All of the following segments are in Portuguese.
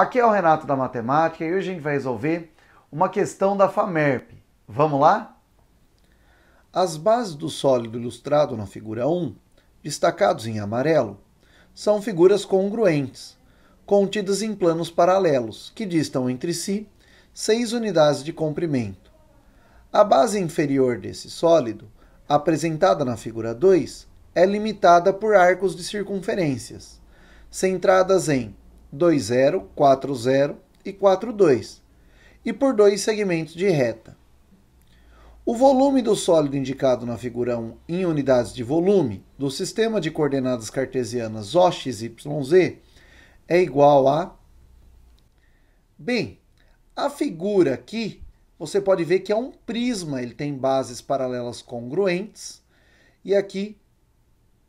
Aqui é o Renato da Matemática e hoje a gente vai resolver uma questão da FAMERP. Vamos lá? As bases do sólido ilustrado na figura 1, destacados em amarelo, são figuras congruentes, contidas em planos paralelos, que distam entre si 6 unidades de comprimento. A base inferior desse sólido, apresentada na figura 2, é limitada por arcos de circunferências, centradas em 20, 40 e 42, e por dois segmentos de reta. O volume do sólido indicado na figura 1 em unidades de volume do sistema de coordenadas cartesianas OXYZ é igual a. Bem, a figura aqui você pode ver que é um prisma, ele tem bases paralelas congruentes, e aqui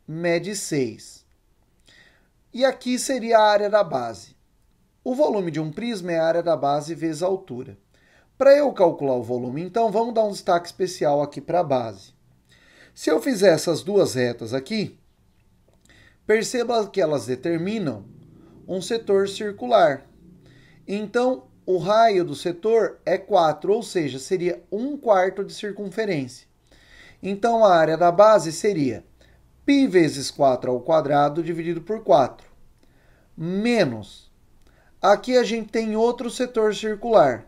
mede 6. E aqui seria a área da base. O volume de um prisma é a área da base vezes a altura. Para eu calcular o volume, então, vamos dar um destaque especial aqui para a base. Se eu fizer essas duas retas aqui, perceba que elas determinam um setor circular. Então, o raio do setor é 4, ou seja, seria 1 quarto de circunferência. Então, a área da base seria pi vezes 4 ao quadrado dividido por 4, menos. Aqui a gente tem outro setor circular.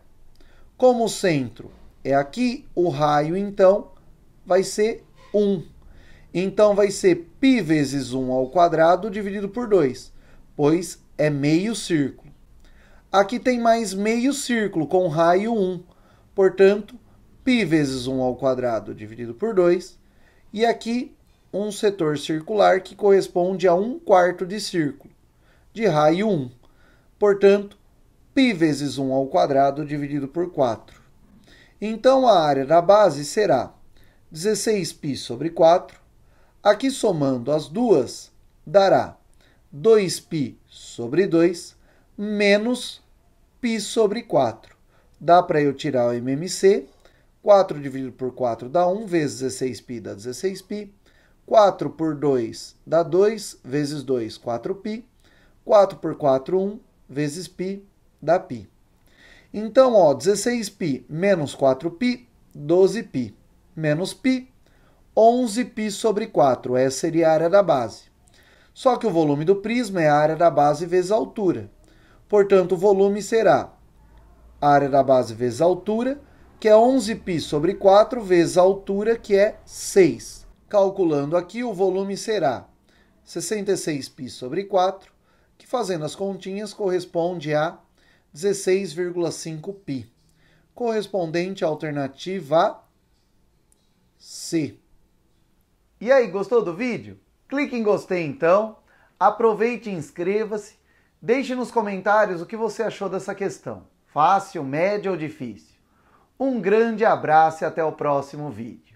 Como o centro é aqui, o raio, então, vai ser 1. Então, vai ser pi vezes 1 ao quadrado dividido por 2, pois é meio círculo. Aqui tem mais meio círculo com raio 1, portanto, π vezes 1 ao quadrado dividido por 2. E aqui um setor circular que corresponde a um quarto de círculo, de raio 1. Portanto, π vezes 1 ao quadrado dividido por 4. Então, a área da base será 16π sobre 4. Aqui, somando as duas, dará 2π sobre 2 menos π sobre 4. Dá para eu tirar o MMC. 4 dividido por 4 dá 1, vezes 16π dá 16π. 4 por 2 dá 2, vezes 2, 4π. 4 por 4, 1, vezes π dá π. Então, ó, 16π menos 4π, 12π. Menos π, 11π sobre 4. Essa seria a área da base. Só que o volume do prisma é a área da base vezes a altura. Portanto, o volume será a área da base vezes a altura, que é 11π sobre 4, vezes a altura, que é 6. Calculando aqui, o volume será 66π sobre 4, que fazendo as continhas corresponde a 16,5π, correspondente à alternativa C. E aí, gostou do vídeo? Clique em gostei então, aproveite e inscreva-se, deixe nos comentários o que você achou dessa questão, fácil, média ou difícil. Um grande abraço e até o próximo vídeo.